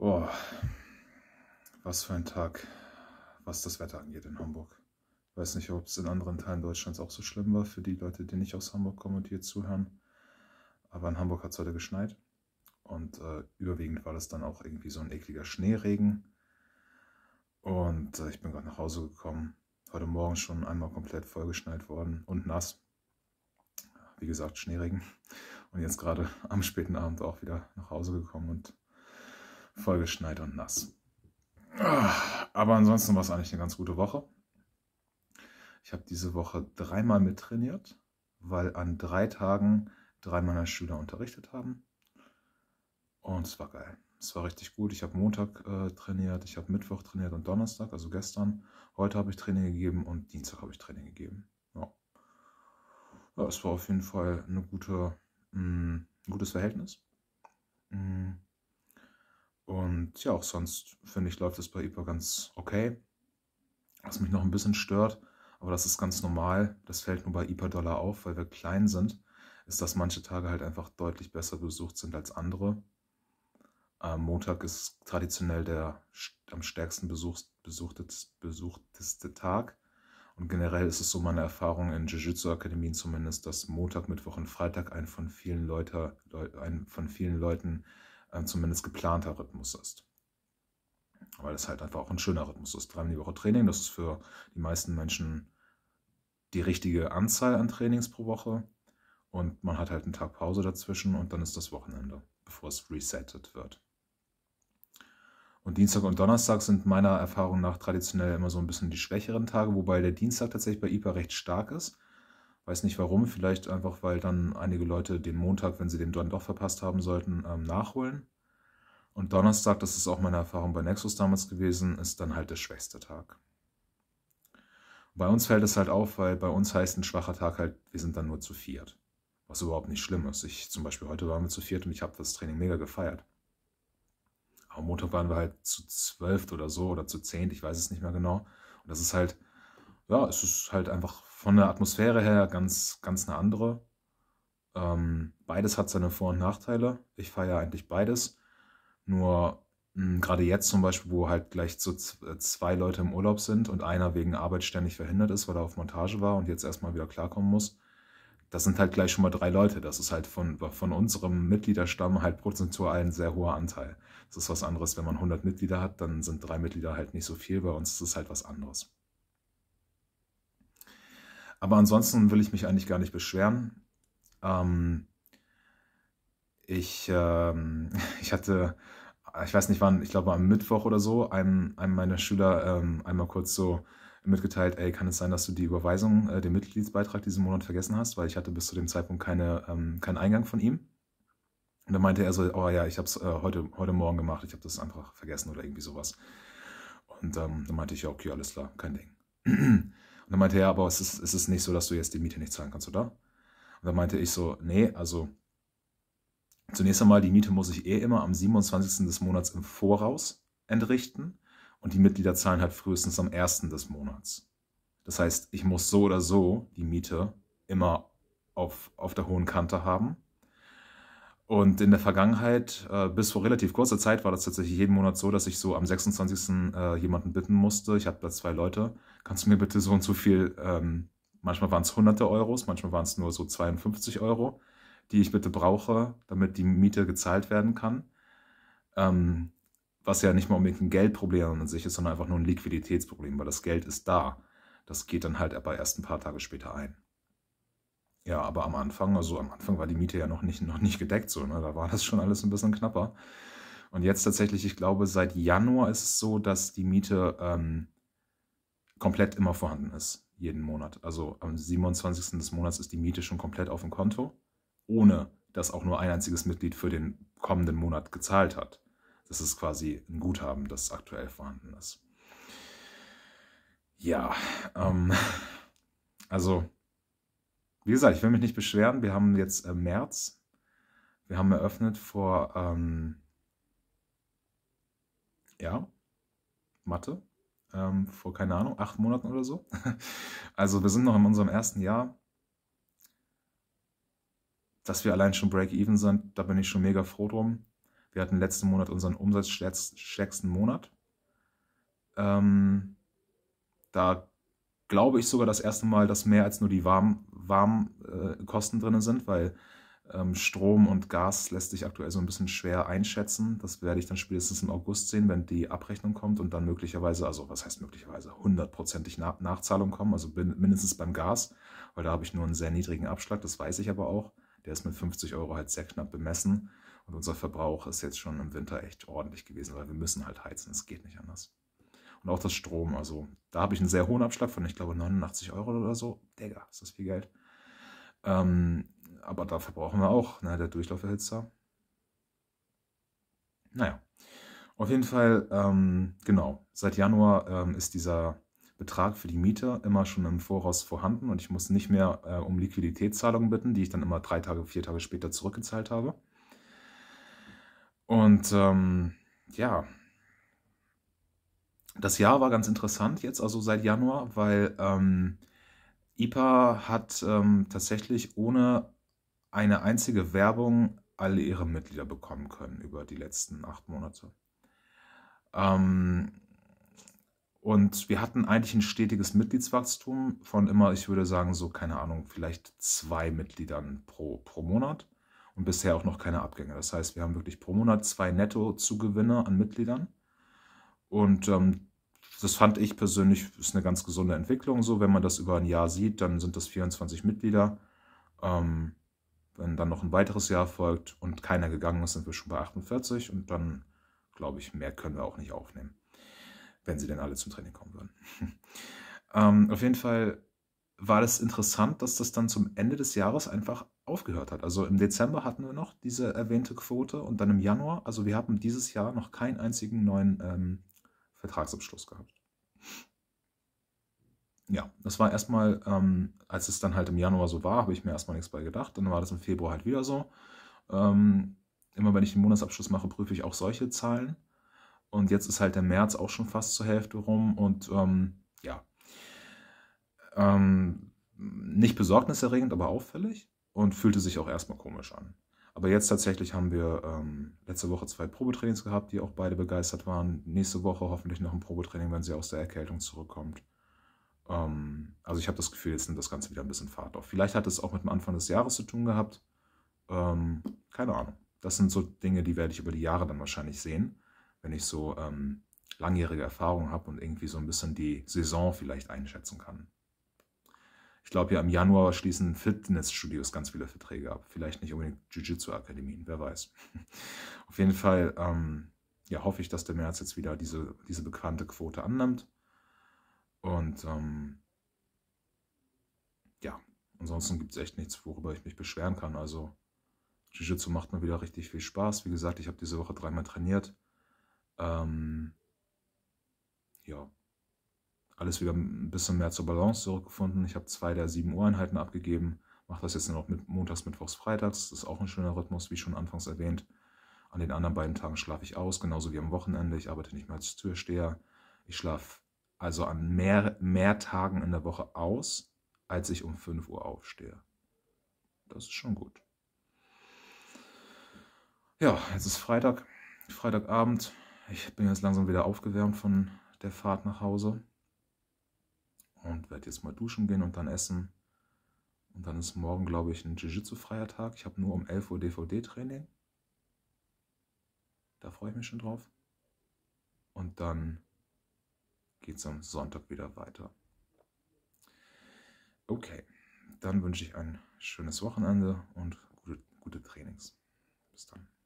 Oh, was für ein Tag, was das Wetter angeht in Hamburg. Ich weiß nicht, ob es in anderen Teilen Deutschlands auch so schlimm war, für die Leute, die nicht aus Hamburg kommen und hier zuhören. Aber in Hamburg hat es heute geschneit. Und äh, überwiegend war das dann auch irgendwie so ein ekliger Schneeregen. Und äh, ich bin gerade nach Hause gekommen. Heute Morgen schon einmal komplett vollgeschneit worden und nass. Wie gesagt, Schneeregen. Und jetzt gerade am späten Abend auch wieder nach Hause gekommen und vollgeschneit und nass. Ah, aber ansonsten war es eigentlich eine ganz gute Woche. Ich habe diese Woche dreimal mit trainiert, weil an drei Tagen drei meiner Schüler unterrichtet haben. Und es war geil. Es war richtig gut. Ich habe Montag äh, trainiert, ich habe Mittwoch trainiert und Donnerstag, also gestern. Heute habe ich Training gegeben und Dienstag habe ich Training gegeben. Ja. ja. es war auf jeden Fall eine gute, mh, mm, ein gutes Verhältnis. Mh, mm. Und ja, auch sonst finde ich, läuft es bei IPA ganz okay. Was mich noch ein bisschen stört, aber das ist ganz normal, das fällt nur bei IPA-Dollar auf, weil wir klein sind, ist, dass manche Tage halt einfach deutlich besser besucht sind als andere. Am Montag ist traditionell der am stärksten besuch, besuchteste Tag. Und generell ist es so meine Erfahrung in Jiu-Jitsu-Akademien zumindest, dass Montag, Mittwoch und Freitag ein von vielen, Leute, ein von vielen Leuten ein zumindest geplanter Rhythmus ist. Weil es halt einfach auch ein schöner Rhythmus ist. Dreimal die Woche Training, das ist für die meisten Menschen die richtige Anzahl an Trainings pro Woche. Und man hat halt einen Tag Pause dazwischen und dann ist das Wochenende, bevor es resettet wird. Und Dienstag und Donnerstag sind meiner Erfahrung nach traditionell immer so ein bisschen die schwächeren Tage, wobei der Dienstag tatsächlich bei IPA recht stark ist. Weiß nicht warum, vielleicht einfach, weil dann einige Leute den Montag, wenn sie den dann doch verpasst haben sollten, ähm, nachholen. Und Donnerstag, das ist auch meine Erfahrung bei Nexus damals gewesen, ist dann halt der schwächste Tag. Bei uns fällt es halt auf, weil bei uns heißt ein schwacher Tag halt, wir sind dann nur zu viert. Was überhaupt nicht schlimm ist. Ich zum Beispiel heute waren wir zu viert und ich habe das Training mega gefeiert. Am Montag waren wir halt zu zwölft oder so oder zu zehnt, ich weiß es nicht mehr genau. Und das ist halt ja, es ist halt einfach von der Atmosphäre her ganz, ganz eine andere. Ähm, beides hat seine Vor- und Nachteile. Ich feiere eigentlich beides. Nur hm, gerade jetzt zum Beispiel, wo halt gleich so äh, zwei Leute im Urlaub sind und einer wegen Arbeit ständig verhindert ist, weil er auf Montage war und jetzt erstmal wieder klarkommen muss, das sind halt gleich schon mal drei Leute. Das ist halt von, von unserem Mitgliederstamm halt prozentual ein sehr hoher Anteil. Das ist was anderes, wenn man 100 Mitglieder hat, dann sind drei Mitglieder halt nicht so viel. Bei uns ist es halt was anderes. Aber ansonsten will ich mich eigentlich gar nicht beschweren. Ähm, ich, ähm, ich hatte, ich weiß nicht wann, ich glaube am Mittwoch oder so, einem, einem meiner Schüler ähm, einmal kurz so mitgeteilt, ey, kann es sein, dass du die Überweisung, äh, den Mitgliedsbeitrag diesen Monat vergessen hast, weil ich hatte bis zu dem Zeitpunkt keine, ähm, keinen Eingang von ihm. Und dann meinte er so, oh ja, ich habe es äh, heute, heute Morgen gemacht, ich habe das einfach vergessen oder irgendwie sowas. Und ähm, dann meinte ich, ja, okay, alles klar, kein Ding. Und dann meinte er, ja, aber es ist, es ist nicht so, dass du jetzt die Miete nicht zahlen kannst, oder? Und dann meinte ich so, nee, also zunächst einmal, die Miete muss ich eh immer am 27. des Monats im Voraus entrichten und die Mitglieder zahlen halt frühestens am 1. des Monats. Das heißt, ich muss so oder so die Miete immer auf, auf der hohen Kante haben. Und in der Vergangenheit, äh, bis vor relativ kurzer Zeit, war das tatsächlich jeden Monat so, dass ich so am 26. Äh, jemanden bitten musste. Ich habe da zwei Leute. Kannst du mir bitte so und so viel, ähm, manchmal waren es hunderte Euros, manchmal waren es nur so 52 Euro, die ich bitte brauche, damit die Miete gezahlt werden kann. Ähm, was ja nicht mal unbedingt ein Geldproblem an sich ist, sondern einfach nur ein Liquiditätsproblem, weil das Geld ist da. Das geht dann halt aber erst ein paar Tage später ein. Ja, aber am Anfang, also am Anfang war die Miete ja noch nicht, noch nicht gedeckt, so, ne? da war das schon alles ein bisschen knapper. Und jetzt tatsächlich, ich glaube, seit Januar ist es so, dass die Miete ähm, komplett immer vorhanden ist, jeden Monat. Also am 27. des Monats ist die Miete schon komplett auf dem Konto, ohne dass auch nur ein einziges Mitglied für den kommenden Monat gezahlt hat. Das ist quasi ein Guthaben, das aktuell vorhanden ist. Ja, ähm, also wie gesagt, ich will mich nicht beschweren. Wir haben jetzt äh, März. Wir haben eröffnet vor, ähm, ja, Mathe, ähm, vor, keine Ahnung, acht Monaten oder so. Also wir sind noch in unserem ersten Jahr. Dass wir allein schon Break-Even sind, da bin ich schon mega froh drum. Wir hatten letzten Monat unseren umsatzstärksten Monat. Ähm, da glaube ich sogar das erste Mal, dass mehr als nur die warmen Warmkosten äh, drin sind, weil ähm, Strom und Gas lässt sich aktuell so ein bisschen schwer einschätzen. Das werde ich dann spätestens im August sehen, wenn die Abrechnung kommt und dann möglicherweise, also was heißt möglicherweise, hundertprozentig Na Nachzahlung kommen, also mindestens beim Gas, weil da habe ich nur einen sehr niedrigen Abschlag, das weiß ich aber auch. Der ist mit 50 Euro halt sehr knapp bemessen und unser Verbrauch ist jetzt schon im Winter echt ordentlich gewesen, weil wir müssen halt heizen, es geht nicht anders. Und auch das Strom, also da habe ich einen sehr hohen Abschlag von, ich glaube, 89 Euro oder so. Digga, ist das viel Geld. Ähm, aber dafür brauchen wir auch, ne, der Durchlauferhitzer. Naja, auf jeden Fall, ähm, genau, seit Januar ähm, ist dieser Betrag für die Miete immer schon im Voraus vorhanden und ich muss nicht mehr äh, um Liquiditätszahlungen bitten, die ich dann immer drei Tage, vier Tage später zurückgezahlt habe. Und ähm, ja, das Jahr war ganz interessant jetzt, also seit Januar, weil ähm, IPA hat ähm, tatsächlich ohne eine einzige Werbung alle ihre Mitglieder bekommen können über die letzten acht Monate. Ähm, und wir hatten eigentlich ein stetiges Mitgliedswachstum von immer, ich würde sagen, so, keine Ahnung, vielleicht zwei Mitgliedern pro, pro Monat und bisher auch noch keine Abgänge. Das heißt, wir haben wirklich pro Monat zwei Nettozugewinne an Mitgliedern. Und ähm, das fand ich persönlich ist eine ganz gesunde Entwicklung so. Wenn man das über ein Jahr sieht, dann sind das 24 Mitglieder. Ähm, wenn dann noch ein weiteres Jahr folgt und keiner gegangen ist, sind wir schon bei 48 und dann, glaube ich, mehr können wir auch nicht aufnehmen, wenn sie denn alle zum Training kommen würden. ähm, auf jeden Fall war das interessant, dass das dann zum Ende des Jahres einfach aufgehört hat. Also im Dezember hatten wir noch diese erwähnte Quote und dann im Januar, also wir haben dieses Jahr noch keinen einzigen neuen ähm, Vertragsabschluss gehabt. Ja, das war erstmal, ähm, als es dann halt im Januar so war, habe ich mir erstmal nichts bei gedacht. Dann war das im Februar halt wieder so. Ähm, immer wenn ich den Monatsabschluss mache, prüfe ich auch solche Zahlen. Und jetzt ist halt der März auch schon fast zur Hälfte rum. Und ähm, ja, ähm, nicht besorgniserregend, aber auffällig und fühlte sich auch erstmal komisch an. Aber jetzt tatsächlich haben wir ähm, letzte Woche zwei Probetrainings gehabt, die auch beide begeistert waren. Nächste Woche hoffentlich noch ein Probetraining, wenn sie aus der Erkältung zurückkommt. Ähm, also ich habe das Gefühl, jetzt nimmt das Ganze wieder ein bisschen Fahrt auf. Vielleicht hat es auch mit dem Anfang des Jahres zu tun gehabt. Ähm, keine Ahnung. Das sind so Dinge, die werde ich über die Jahre dann wahrscheinlich sehen, wenn ich so ähm, langjährige Erfahrung habe und irgendwie so ein bisschen die Saison vielleicht einschätzen kann ich glaube ja im Januar schließen Fitnessstudios ganz viele Verträge ab. Vielleicht nicht unbedingt Jiu-Jitsu-Akademien, wer weiß. Auf jeden Fall ähm, ja, hoffe ich, dass der März jetzt wieder diese, diese bekannte Quote annimmt. Und ähm, ja, ansonsten gibt es echt nichts, worüber ich mich beschweren kann. Also Jiu-Jitsu macht mir wieder richtig viel Spaß. Wie gesagt, ich habe diese Woche dreimal trainiert. Ähm, ja, alles wieder ein bisschen mehr zur Balance zurückgefunden. Ich habe zwei der sieben Uhr Einheiten abgegeben, mache das jetzt noch mit montags, mittwochs, freitags. Das ist auch ein schöner Rhythmus, wie schon anfangs erwähnt. An den anderen beiden Tagen schlafe ich aus, genauso wie am Wochenende. Ich arbeite nicht mehr als Türsteher. Ich schlafe also an mehr, mehr Tagen in der Woche aus, als ich um 5 Uhr aufstehe. Das ist schon gut. Ja, jetzt ist Freitag, Freitagabend. Ich bin jetzt langsam wieder aufgewärmt von der Fahrt nach Hause und werde jetzt mal duschen gehen und dann essen. Und dann ist morgen, glaube ich, ein Jiu-Jitsu-freier Tag. Ich habe nur um 11 Uhr DVD-Training. Da freue ich mich schon drauf. Und dann geht es am Sonntag wieder weiter. Okay, dann wünsche ich ein schönes Wochenende und gute, gute Trainings. Bis dann.